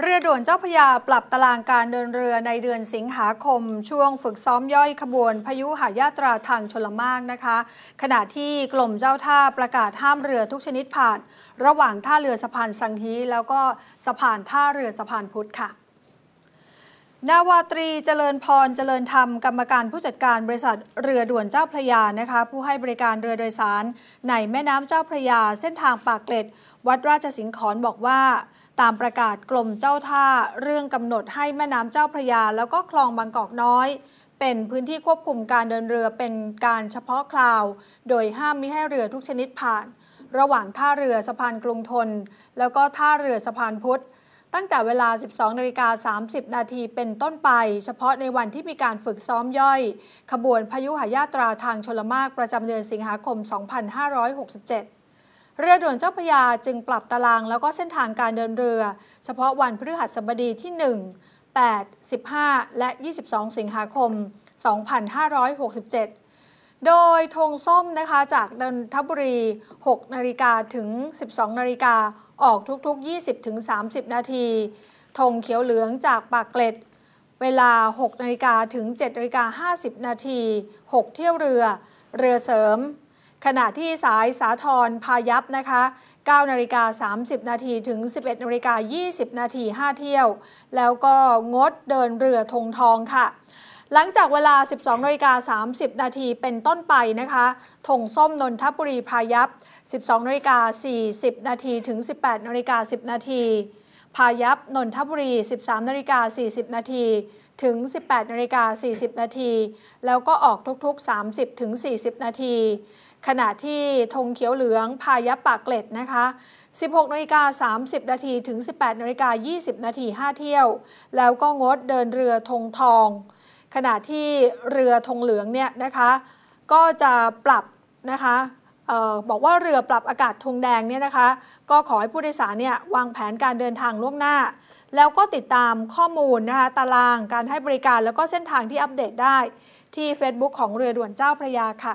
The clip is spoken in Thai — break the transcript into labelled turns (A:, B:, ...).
A: เรือด่วนเจ้าพยาปรับตารางการเดินเรือในเดือนสิงหาคม ช่วงฝึกซ้อมย่อยขบวนพายุหายาตราทางชลมากนะคะ ขณะที่กลมเจ้าท่าประกาศห้ามเรือทุกชนิดผ่าน ระหว่าง ท่าเรือสะพานสังฮี แล้วก็สะพานท่าเรือสะพานพุทธค่ะนาวาตรี เจริญพรเจริญธรรมกรรมการผู้จัดการบริษัทเรือด่วนเจ้าพระยานะคะ ผู้ให้บริการเรือโดยสารในแม่น้ำเจ้าพระยาเส้นทางปากเกร็ด วัดราชสิงห์ขอนบอกว่าตามประกาศกรมเจ้าท่าเรื่องกำหนดให้แม่น้ำเจ้าพระยาแล้วก็คลองบางกอกน้อย เป็นพื้นที่ควบคุมการเดินเรือเป็นการเฉพาะคราว โดยห้ามมิให้เรือทุกชนิดผ่าน ระหว่างท่าเรือสะพานกรุงทน แล้วก็ท่าเรือสะพานพุทธ ตั้งแต่เวลา 12นาฬิกา30 นาทีเป็นต้นไป เฉพาะในวันที่มีการฝึกซ้อมย่อย ขบวนพยุหายาตราทางชลมากประจำเดือนสิงหาคม 2567เรือด่วนเจ้าพยาจึงปรับตารางแล้วก็เส้นทางการเดินเรือ เฉพาะวันพฤหัสบดีที่ 1 8 15 และ 22 สิงหาคม 2567 โดยธงส้มนะคะจากดนทบุรี 6 นาฬิกาถึง 12 นาฬิกาออกทุกๆ 20ถึง30 นาทีธงเขียวเหลืองจากปากเกร็ด เวลา 6 นาฬิกาถึง 7 นาฬิกา 50 นาที 6 เที่ยวเรือเรือเสริมขณะที่สายสาทรพายัพนะคะ9นาฬิกา30นาทีถึง 11นาฬิกา20นาที5เที่ยว แล้วก็งดเดินเรือธงทองค่ะ หลังจากเวลา 12นาฬิกา30นาทีเป็นต้นไปนะคะธงส้มนนทบุรีพายัพ12นาฬิกา40นาทีถึง 18นาฬิกา10นาทีพายัพนนทบุรี 13 นาฬิกา40 นาทีถึง 18 นาฬิกา 40 นาที แล้วก็ออกทุกๆ 30 ถึง 40 นาที ขณะที่ธงเขียวเหลือง พายัพปากเกร็ดนะคะ 16 นาฬิกา30 นาทีถึง 18 นาฬิกา20 นาที5เที่ยว แล้วก็งดเดินเรือธงทอง ขณะที่เรือธงเหลืองเนี่ยนะคะ ก็จะปรับนะคะบอกว่าเรือปรับอากาศธงแดงเนี่ยนะคะ ก็ขอให้ผู้โดยสารเนี่ยวางแผนการเดินทางล่วงหน้า แล้วก็ติดตามข้อมูลนะคะตารางการให้บริการแล้วก็เส้นทางที่อัปเดตได้ ที่ Facebook ของเรือด่วนเจ้าพระยาค่ะ